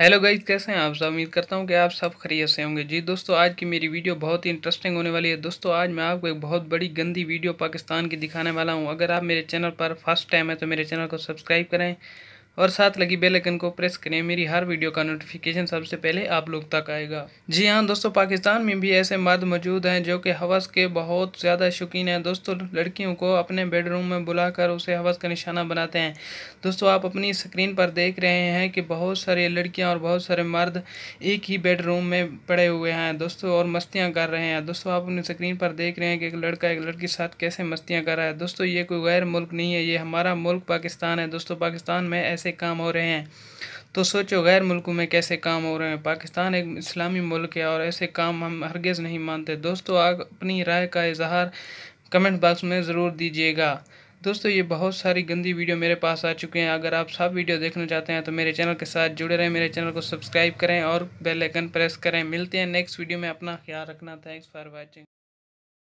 hello guys कैसे हैं आप सब उम्मीद करता हूं कि आप सब खरीद से होंगे जी दोस्तों आज की मेरी वीडियो बहुत ही इंटरेस्टिंग होने वाली है दोस्तों आज मैं आपको एक बहुत बड़ी गंदी वीडियो पाकिस्तान की दिखाने वाला हूं अगर आप मेरे चैनल पर फर्स्ट टाइम है तो मेरे चैनल को सब्सक्राइब करें और साथ लगी बेल आइकन को प्रेस करें मेरी हर वीडियो का नोटिफिकेशन सबसे पहले आप लोग तक आएगा जी हाँ दोस्तों पाकिस्तान में भी ऐसे मर्द मौजूद हैं जो कि हवस के बहुत ज़्यादा शौकीन हैं दोस्तों लड़कियों को अपने बेडरूम में बुलाकर उसे हवस का निशाना बनाते हैं दोस्तों आप अपनी स्क्रीन पर देख रहे हैं कि बहुत सारे लड़कियाँ और बहुत सारे मर्द एक ही बेडरूम में पड़े हुए हैं दोस्तों और मस्तियाँ कर रहे हैं दोस्तों आप अपनी स्क्रीन पर देख रहे हैं कि एक लड़का एक लड़की के साथ कैसे मस्तियाँ कर रहा है दोस्तों ये कोई गैर मुल्क नहीं है ये हमारा मुल्क पाकिस्तान है दोस्तों पाकिस्तान में ऐसे कैसे काम हो रहे हैं तो सोचो गैर मुल्कों में कैसे काम हो रहे हैं पाकिस्तान एक इस्लामी मुल्क है और ऐसे काम हम हरगज़ नहीं मानते दोस्तों आप अपनी राय का इजहार कमेंट बॉक्स में ज़रूर दीजिएगा दोस्तों ये बहुत सारी गंदी वीडियो मेरे पास आ चुके हैं अगर आप सब वीडियो देखना चाहते हैं तो मेरे चैनल के साथ जुड़े रहें मेरे चैनल को सब्सक्राइब करें और बेल आइकन प्रेस करें मिलते हैं नेक्स्ट वीडियो में अपना ख्याल रखना थैंक्स फॉर वॉचिंग